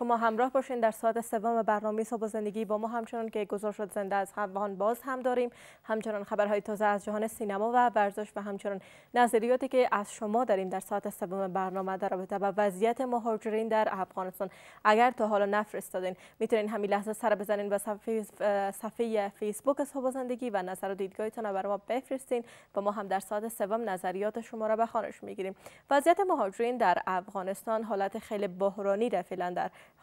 شما همراه باشین در ساعت سوم برنامه صبح زندگی با ما همچنان که گذار شد زنده از باز هم داریم همچنان خبرهای تازه از جهان سینما و ورزش و همچنان نظریاتی که از شما داریم در ساعت سوم برنامه در رابطه با وضعیت مهاجرین در افغانستان اگر تا حالا نفرستادین میتونین همین لحظه سر بزنین به صفحه, فیسبوک صبح زندگی و نظر و دیدگاهتون رو ما بفرستین و ما هم در ساعت سوم نظریات شما را به خانش میگیریم وضعیت مهاجرین در افغانستان حالت خیلی بحرانی در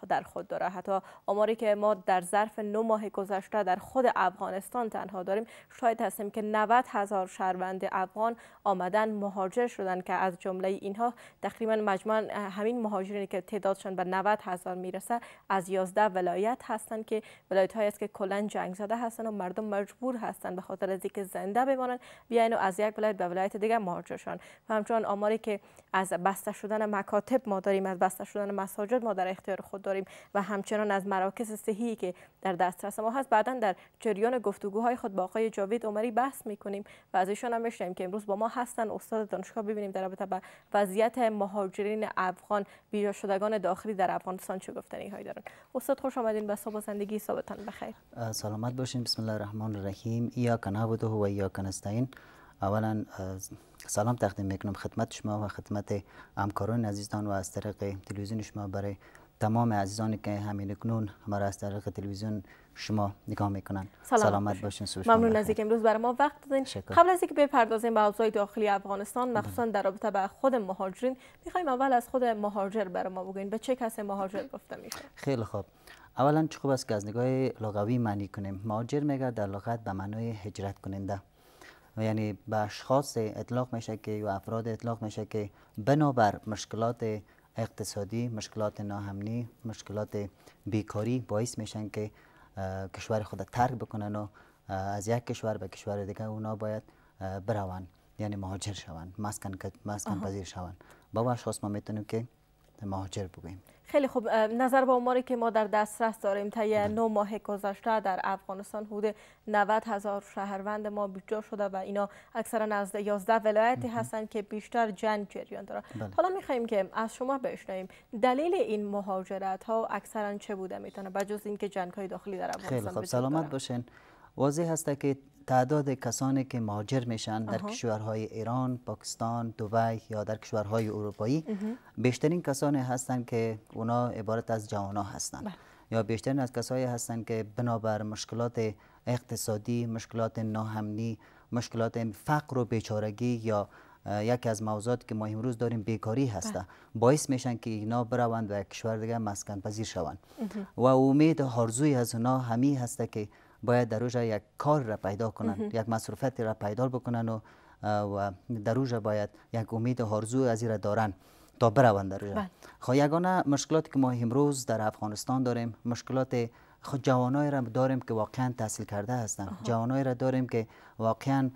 در خود داره حتی آماری که ما در ظرف نو ماه گذشته در خود افغانستان تنها داریم شاید هستیم که 90 هزار شهروند افغان آمدن مهاجر شدن که از جمله اینها تقریبا مجموع همین مهاجرینی که تعدادشان به 90 هزار میرسه از 11 ولایت هستند که ولایت هایی است که کلا جنگ زده هستند و مردم مجبور هستند به خاطر از اینکه زنده بمانند بیاین و از یک ولایت به ولایت دیگر مهاجر و همچنان آماری که از بسته شدن مکاتب ما داریم از بسته شدن مساجد ما در اختیار خود خود داریم و همچنان از مراکز صحی که در دسترس ما هست بعدا در جریان گفتگوهای خود با آقای جاوید عمری بحث میکنیم و از ایشان هم میشنیم که امروز با ما هستن استاد دانشگاه ببینیم در رابطه با وضعیت مهاجرین افغان بیجا شدگان داخلی در افغانستان چه گفتنی هایی دارن استاد خوش آمدین به صبح زندگی صبحتان بخیر سلامت باشین بسم الله الرحمن الرحیم یا کنابوده و یا کنستاین اولا سلام تقدیم میکنم خدمت شما و خدمت همکاران عزیزان و از طریق تلویزیون شما برای تمام عزیزانی که همین کنون ما را از طریق تلویزیون شما نگاه میکنن سلامت, سلامت باشین ممنون از اینکه امروز برای ما وقت دادین قبل از اینکه بپردازیم به اوضاع داخلی افغانستان بله. مخصوصا در رابطه با خود مهاجرین میخوایم اول از خود مهاجر برای ما بگین به چه کسی مهاجر گفته میشه خیلی خوب اولا چه خوب است که از نگاه لغوی معنی کنیم مهاجر میگه در لغت به معنای هجرت کننده و یعنی به اشخاص اطلاق میشه که یا افراد اطلاق میشه که بنابر مشکلات اقتصادی مشکلات ناهمنی مشکلات بیکاری باعث میشن که کشور خود ترک بکنن و از یک کشور به کشور دیگه اونا باید برون یعنی مهاجر شوند مسکن, مسکن پذیر شوند با اشخاص ما میتونیم که مهاجر بگوییم خیلی خوب نظر به عماری که ما در دسترس داریم تا یه نو ماه گذشته در افغانستان حدود 90 هزار شهروند ما بیجا شده و اینا اکثرا از 11 ولایتی هستند که بیشتر جنگ جریان داره بله. حالا میخواییم که از شما بشنویم دلیل این مهاجرت ها اکثرا چه بوده میتونه بجز اینکه جنگ های داخلی در افغانستان خیلی خوب سلامت باشین واضح هسته که تعداد کسانی که مهاجر میشن در کشورهای ایران، پاکستان، دوبی یا در کشورهای اروپایی بیشترین کسانی هستند که اونا عبارت از جوانا هستند. بله. یا بیشترین از کسایی هستند که بنابر مشکلات اقتصادی، مشکلات ناهمنی، مشکلات فقر و بیچارگی یا یکی از موضوعات که ما امروز داریم بیکاری هسته بله. باعث میشن که اینا بروند و کشور دیگه مسکن پذیر شوند و امید هارزوی از اونا همی هسته که باید در روزه یک کار را پیدا کنند یک مصرفتی را پیدا بکنند و در روزه باید یک امید و آرزو از را دارند تا بروند در روزه بله. خب، یگانه مشکلاتی که ما امروز در افغانستان داریم مشکلات خود جوانای را داریم که واقعا تحصیل کرده هستند جوانای را داریم که واقعا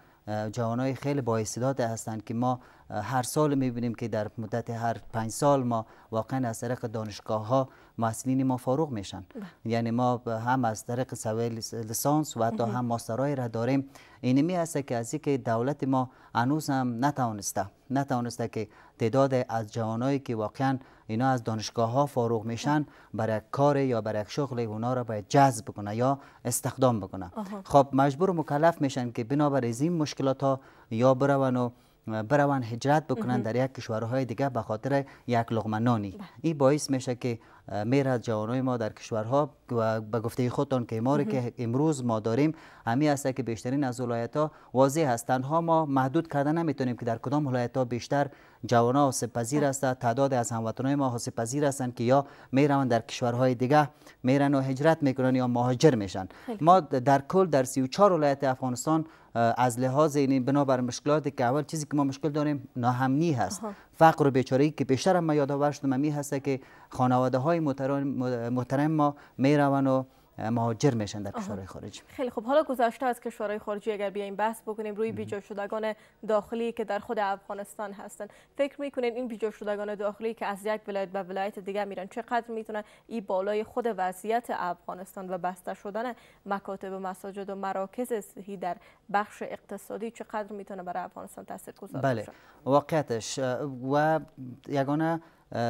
جوانای خیلی با هستند که ما هر سال میبینیم که در مدت هر پنج سال ما واقعا از طریق دانشگاه ها محصلین ما فاروق میشن بله. یعنی ما هم از طریق سوی لسانس و حتی هم ماسترهای را داریم اینمی هست که از که دولت ما هنوز هم نتوانسته نتوانسته که تعداد از جوانایی که واقعا اینا از دانشگاه ها فارغ میشن برای کار یا برای شغل اونا را باید جذب بکنه یا استخدام بکنه خب مجبور مکلف میشن که بنابر این مشکلات ها یا برون و بروند هجرت بکنند در یک کشورهای دیگه به خاطر یک لغمه نانی بله. این باعث میشه که میره از جوانای ما در کشورها و به گفته خودتان که ماری که امروز ما داریم همی هست که بیشترین از ولایت ها واضح هستند تنها ما محدود کرده نمیتونیم که در کدام ولایت ها بیشتر جوان ها حاسب پذیر هستند تعداد از هموطنان ما حاسب پذیر هستند که یا میروند در کشورهای دیگه میرن و هجرت میکنن یا مهاجر میشن ما در کل در 34 ولایت افغانستان از لحاظ این یعنی بنابر مشکلاتی که اول چیزی که ما مشکل داریم ناهمنی هست فقر و ای که بیشتر هم یادآور شدم همی هسته که خانواده های محترم ما میروند و مهاجر میشن در کشورهای خارجی خیلی خوب حالا گذشته از کشورهای خارجی اگر بیایم بحث بکنیم روی بیجا شدگان داخلی که در خود افغانستان هستن فکر میکنین این بیجا شدگان داخلی که از یک ولایت به ولایت دیگر میرن چقدر میتونن این بالای خود وضعیت افغانستان و بسته شدن مکاتب و مساجد و مراکز صحی در بخش اقتصادی چقدر میتونه برای افغانستان تاثیرگذار بله واقعیتش و یگانه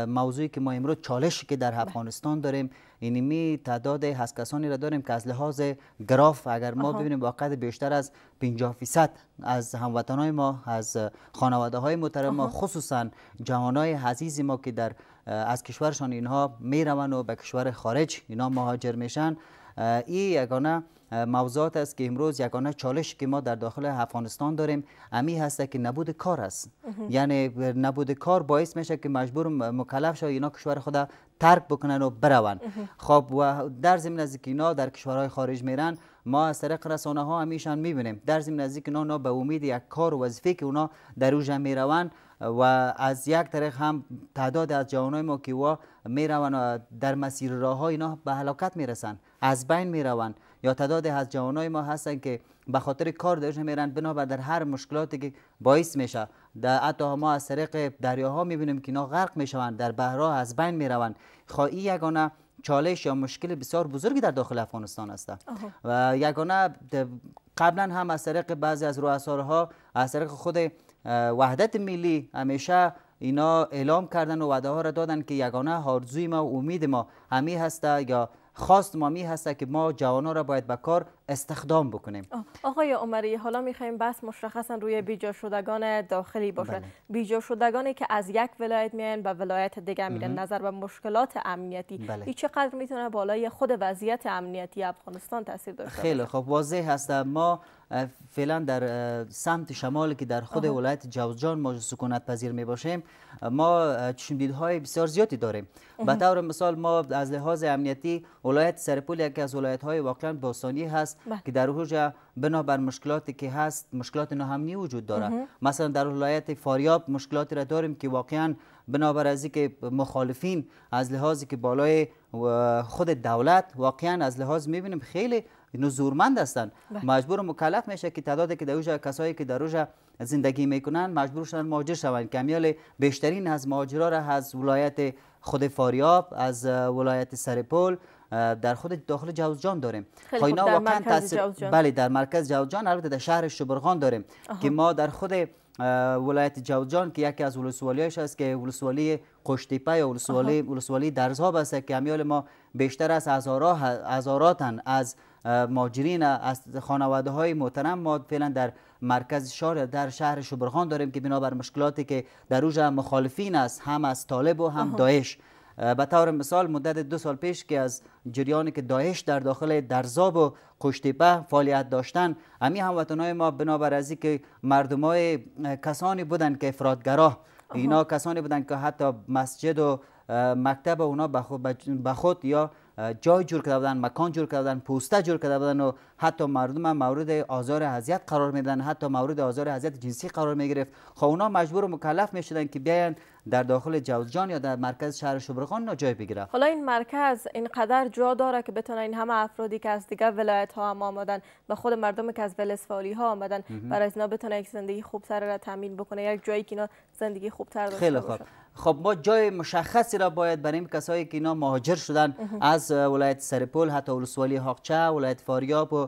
موضوعی که ما امروز چالشی که در بله. افغانستان داریم اینمی تعداد هست کسانی را داریم که از لحاظ گراف اگر ما ببینیم واقعا بیشتر از 50 فیصد از هموطنای ما از خانواده های محترم ما خصوصا جوانای عزیز ما که در از کشورشان اینها میروند و به کشور خارج اینا مهاجر میشن این یگانه موضوعات است که امروز یکانه چالش که ما در داخل افغانستان داریم امی هست که نبود کار است یعنی نبود کار باعث میشه که مجبور مکلف شد اینا کشور خود ترک بکنن و برون خب و در زمین از در کشورهای خارج میرن ما از طریق رسانه ها همیشه میبینیم در زمین از اینا به امید یک کار و وظیفه که اونا در اوجه میروند و از یک طریق هم تعداد از جوانای ما که وا میروند در مسیر راه ها اینا به هلاکت میرسن از بین میروند یا تعدادی از جوانای ما هستن که به خاطر کار درش میرن بنابر در هر مشکلاتی که باعث میشه در حتی ما از طریق دریاها میبینیم که اینا غرق میشوند در بهرا از بین میروند خواهی یگانه چالش یا مشکل بسیار بزرگی در داخل افغانستان است و یگانه قبلا هم از طریق بعضی از رؤسارها از طریق خود وحدت ملی همیشه اینا اعلام کردن و وعده ها را دادن که یگانه آرزوی ما و امید ما همی هسته یا خواست مامی هست که ما جوانان را باید به کار استخدام بکنیم آقای عمری حالا میخوایم بس مشخصا روی بیجا شدگان داخلی باشه بله. بیجا شدگانی که از یک ولایت میان به ولایت دیگه میرن نظر به مشکلات امنیتی بله. این چقدر میتونه بالای خود وضعیت امنیتی افغانستان تاثیر داشته خیلی خب واضح هست ما فعلا در سمت شمال که در خود آه. ولایت جوزجان ما سکونت پذیر می باشیم ما چشمدیدهای بسیار زیادی داریم به طور مثال ما از لحاظ امنیتی ولایت سرپول یکی از ولایت های واقعا باستانی هست بله. که در اوج بنا بر مشکلاتی که هست مشکلات ناهمنی وجود داره مثلا در ولایت فاریاب مشکلاتی را داریم که واقعا بنابر از که مخالفین از لحاظی که بالای خود دولت واقعا از لحاظ میبینیم خیلی نزورمند هستند بله. مجبور و مکلف میشه که تعداد که در کسایی که در روژه زندگی میکنن مجبور شدن مهاجر شوند کمیال بیشترین از مهاجرا را از ولایت خود فاریاب از ولایت سرپل در خود داخل جوزجان داریم خب مرکز واقعا تاثیر بله در مرکز جوزجان البته در شهر شبرغان داریم که ما در خود ولایت جوزجان که یکی از ولسوالیاش است که ولسوالی قشتیپه یا ولسوالی ولسوالی درزها است که امیال ما بیشتر از هزاراتن از ماجرین از خانواده های محترم ما فعلا در مرکز شهر در شهر شبرغان داریم که بر مشکلاتی که در روز مخالفین است هم از طالب و هم داعش به طور مثال مدت دو سال پیش که از جریانی که داعش در داخل درزاب و قشتیپه فعالیت داشتن امی هموطنهای ما بنابر از که مردمای کسانی بودند که افرادگراه اینا کسانی بودند که حتی مسجد و مکتب اونا به خود یا جای جور کرده مکان جور کرده بودن پوسته جور کرده و حتی مردم هم مورد آزار اذیت قرار میدن حتی مورد آزار اذیت جنسی قرار می گرفت خب اونا مجبور و مکلف شدن که بیاین در داخل جوزجان یا در مرکز شهر شبرقان جای بگیره حالا این مرکز اینقدر جا داره که بتونه این همه افرادی که از دیگر ولایت ها هم آمدن و خود مردم که از ولسوالی ها آمدن برای اینا بتونه یک زندگی خوبتر را تامین بکنه یک جایی که اینا زندگی خوبتر داشته خیلی خوب خب ما جای مشخصی را باید برای این کسایی که اینا مهاجر شدن از ولایت سرپل حتی ولسوالی حاقچه ولایت فاریاب و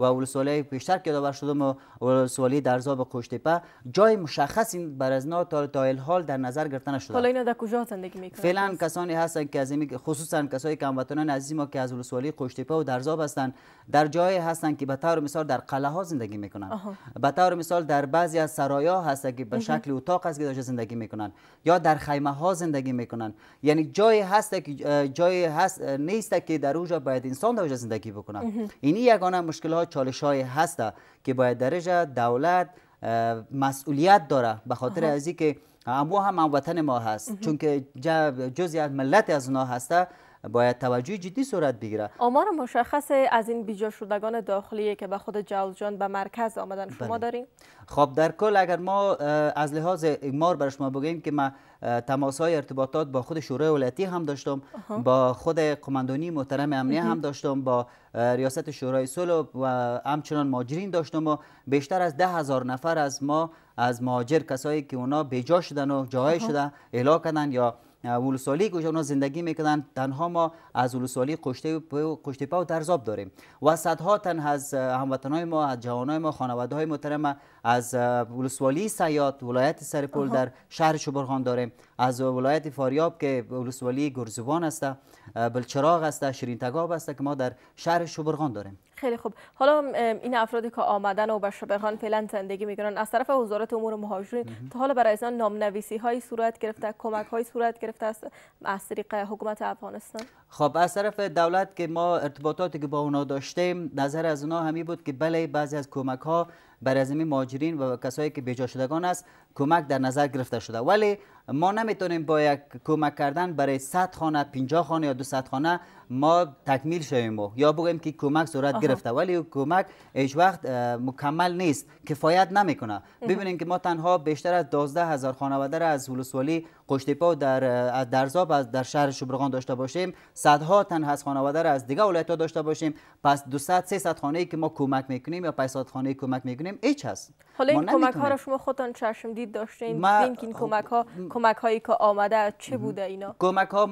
و ولسوالی پیشتر که داور شدم ما ولسوالی در زاب قشتپه جای مشخص این برزنا تا تا حال در نظر گرفته نشده حالا اینا در کجا زندگی میکنن فعلا کسانی هستن که از خصوصا کسایی که هموطنان عزیز ما که از ولسوالی قشتپه و در زاب هستند در جایی هستند که به طور مثال در قلعه ها زندگی میکنن به طور مثال در بعضی از سرایا هست که به شکل اتاق است که زندگی میکنن یا در خیمه ها زندگی میکنن یعنی جایی هست که جای هست نیست که در اوجا باید انسان در زندگی بکنه اینی یگانه مشکل ها چالش های هست که باید درجه دولت مسئولیت داره به خاطر از که امو هم وطن ما هست چون که جزی از ملت از اونا هسته باید توجه جدی صورت بگیره آمار مشخص از این بیجا شدگان داخلی که به خود جان به مرکز آمدن شما بله. داریم خب در کل اگر ما از لحاظ ایمار برای شما بگیم که ما تماس های ارتباطات با خود شورای ولایتی هم داشتم با خود قماندانی محترم امنیه هم داشتم با ریاست شورای صلح و همچنان ماجرین داشتم و بیشتر از ده هزار نفر از ما از ماجر کسایی که اونا بیجا شدن و جاهای شدن اعلام کردن یا ولسوالی که اونا زندگی میکنن تنها ما از ولسوالی قشته پا و درزاب داریم و صدها تن از هموطنای ما از جوانای ما خانواده های از ولسوالی سیاد ولایت سرپل در شهر شبرغان داریم از ولایت فاریاب که ولسوالی گرزوان است بلچراغ است شیرین تگاب است که ما در شهر شبرغان داریم خیلی خوب حالا این افرادی که آمدن و به شبرخان فعلا زندگی میکنن از طرف وزارت امور مهاجرین تا حالا برای نام نامنویسی های صورت گرفته کمک های صورت گرفته است از طریق حکومت افغانستان خب از طرف دولت که ما ارتباطاتی که با اونا داشتیم نظر از اونا همی بود که بله بعضی از کمک ها برای زمین ماجرین و کسایی که بیجا شدگان است کمک در نظر گرفته شده ولی ما نمیتونیم با یک کمک کردن برای 100 خانه 50 خانه یا 200 خانه ما تکمیل شویم و یا بگویم که کمک صورت گرفته ولی کمک هیچ وقت مکمل نیست کفایت نمیکنه ببینیم که ما تنها بیشتر از 12 هزار خانواده را از ولسوالی قشتیپا در درزاب از در شهر شبرغان داشته باشیم صدها تن از خانواده را از دیگه ولایت ها داشته باشیم پس 200 300 خانه که ما کمک میکنیم یا 500 خانه کمک میکنیم هیچ هست حالا این کمک ها را شما خودتان چشم دید داشتین ما... این کمک ها کمک هایی که آمده چه بوده اینا کمک ها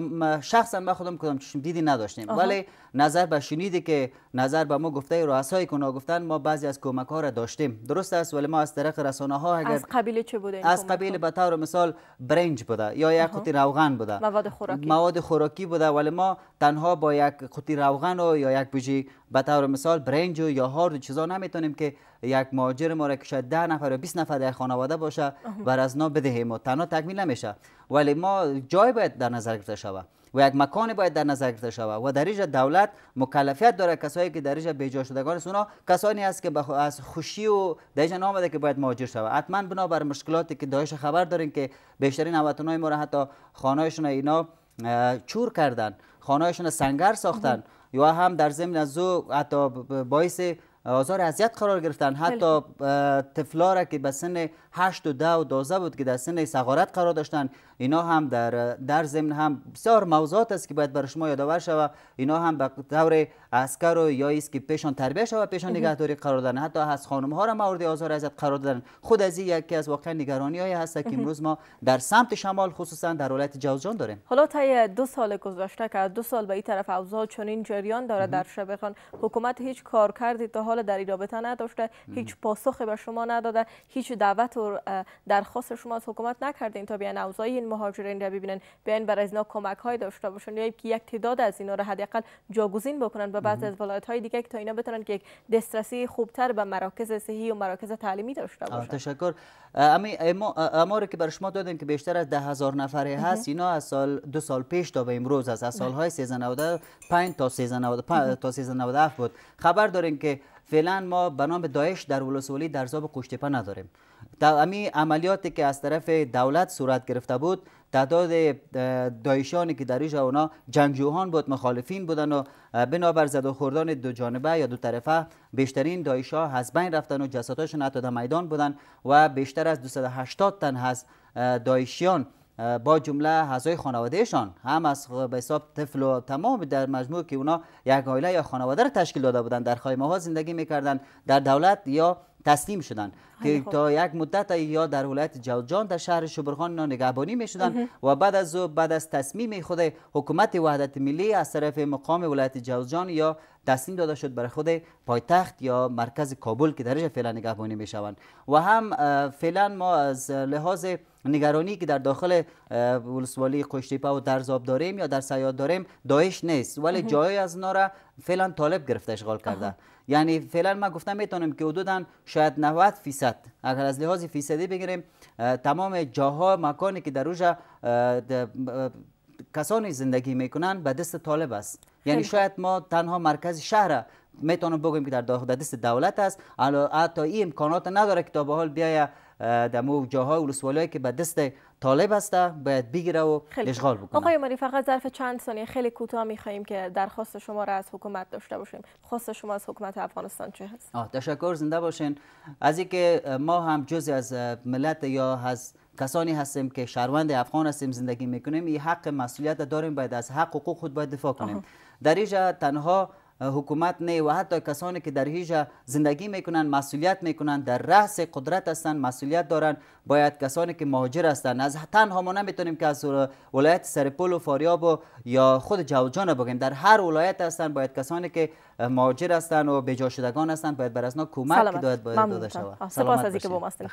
ما شخصا ما خودم کدام چشم دیدی نداشتیم ولی نظر به شنیدی که نظر به ما گفته رؤسای کنا گفتن ما بعضی از کمک ها را داشتیم درست است ولی ما از طریق رسانه ها اگر از قبیل چه بوده از قبیل به طور مثال برنج بوده یا یک قوطی روغن بوده مواد خوراکی مواد خوراکی بوده ولی ما تنها با یک قوطی روغن و یا یک بوجی به طور مثال برنج و یا هر چیزا نمیتونیم که یک مهاجر ما را که شاید 10 نفر و 20 نفر در خانواده باشه و از بدهیم و تنها تکمیل نمیشه ولی ما جای باید در نظر گرفته شود و یک مکانی باید در نظر گرفته شود و در اینجا دولت مکلفیت داره کسایی که در اینجا بیجا شدگان است کسانی است که از خوشی و در اینجا نامده که باید مهاجر شود حتما بنابر مشکلاتی که دایش خبر دارین که بیشترین هموطنای ما را حتی خانایشون اینا چور کردن خانهایشون سنگر ساختن یا هم در زمین از او حتی باعث آزار اذیت قرار گرفتن حتی بله. طفلا که به سن 8 و 10 و 12 بود که در سن صغارت قرار داشتن اینا هم در در ضمن هم بسیار موضوعات است که باید برای شما یادآور شوه اینا هم به طور عسکر و یا است که پیشان تربیت شود پیشان نگهداری قرار دادن حتی از خانم ها را مورد آزار ازت قرار دادن خود از یکی از واقع نگرانی های هست که امروز ما در سمت شمال خصوصا در ولایت جوزجان داریم حالا تا دو سال گذشته که دو سال به این طرف اوضاع چنین جریان داره در شبخان خان حکومت هیچ کارکردی تا حال در این رابطه نداشته هیچ پاسخی به شما نداده هیچ دعوت و طور درخواست شما از حکومت نکردین تا بیان اوضاع این مهاجرین را ببینن بیان برای اینا کمک های داشته باشن یا که یک تعداد از اینا را حداقل جاگزین بکنن به بعض از ولایت های دیگه که تا اینا بتونن که یک دسترسی خوبتر به مراکز صحی و مراکز تعلیمی داشته باشن تشکر اما اماری که برای شما دادن که بیشتر از ده هزار نفره هست اینا از سال دو سال پیش تا به امروز از بله. های 1395 تا 1395 تا 1397 بود خبر دارین که فعلا ما به نام داعش در ولسوالی در زاب قشتپه نداریم در امی عملیاتی که از طرف دولت صورت گرفته بود تعداد دایشانی که در اینجا اونا جنگجوهان بود مخالفین بودن و بنابر زد و خوردان دو جانبه یا دو طرفه بیشترین دایشا از بین رفتن و جسداشون حتی در میدان بودن و بیشتر از 280 تن از دایشیان با جمله اعضای خانوادهشان هم از به حساب طفل و تمام در مجموع که اونا یک آیله یا خانواده را تشکیل داده بودند در خیمه ها زندگی میکردند در دولت یا تسلیم شدند که خب. تا یک مدت یا در ولایت جوزجان در شهر شبرخان اینا نگهبانی می شدند و بعد از بعد از تصمیم خود حکومت وحدت ملی از طرف مقام ولایت جوزجان یا تسلیم داده شد برای خود پایتخت یا مرکز کابل که درجه فعلا نگهبانی می شوند و هم فعلا ما از لحاظ نگرانی که در داخل ولسوالی قشتیپا و درزاب داریم یا در سیاد داریم دایش نیست ولی جای از نارا فعلا طالب گرفته اشغال کرده یعنی فعلا ما گفتم میتونیم که حدودا شاید 90 فیصد اگر از لحاظ فیصدی بگیریم تمام جاها مکانی که در روش کسانی زندگی میکنن به دست طالب است یعنی شاید ما تنها مرکز شهر میتونم بگویم که در دست دولت است حتی این امکانات نداره که تا به حال بیاید در مو جاهای که به دست طالب هسته باید بگیره و اشغال بکنه آقای مری فقط ظرف چند ثانیه خیلی کوتاه خواهیم که درخواست شما را از حکومت داشته باشیم خواست شما از حکومت افغانستان چه هست آه تشکر زنده باشین از اینکه ما هم جزی از ملت یا از کسانی هستیم که شهروند افغان هستیم زندگی میکنیم این حق مسئولیت داریم باید از حق حقوق خود باید دفاع کنیم در اینجا تنها حکومت نه و حتی کسانی که در هیچ زندگی میکنن مسئولیت میکنن در رأس قدرت هستن مسئولیت دارن باید کسانی که مهاجر هستن از تنها ما نمیتونیم که از ولایت سرپل و فاریاب و یا خود جوجان بگیم در هر ولایت هستن باید کسانی که مهاجر هستن و بجا شدگان هستن باید بر ازنا کمک باید داده شود سپاس از